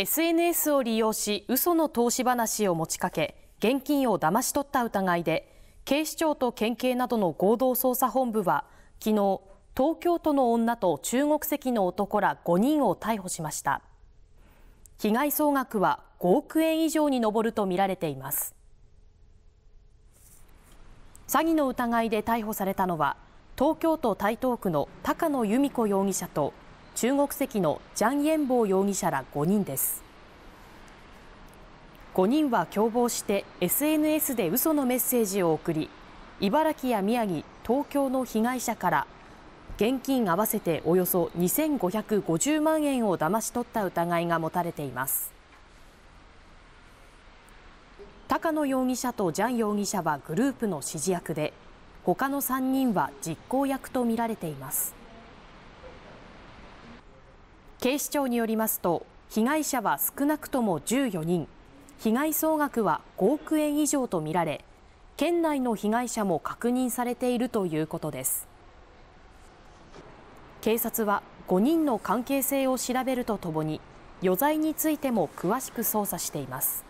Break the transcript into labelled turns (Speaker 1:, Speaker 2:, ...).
Speaker 1: SNS を利用し嘘の投資話を持ちかけ現金を騙し取った疑いで警視庁と県警などの合同捜査本部は昨日東京都の女と中国籍の男ら5人を逮捕しました被害総額は5億円以上に上るとみられています詐欺の疑いで逮捕されたのは東京都台東区の高野由美子容疑者と中国籍のジャン・イェンボー容疑者ら5人です5人は共謀して SNS で嘘のメッセージを送り茨城や宮城、東京の被害者から現金合わせておよそ2550万円を騙し取った疑いが持たれています高野容疑者とジャン容疑者はグループの指示役で他の3人は実行役とみられています警視庁によりますと被害者は少なくとも14人被害総額は5億円以上とみられ県内の被害者も確認されているということです警察は5人の関係性を調べるとともに余罪についても詳しく捜査しています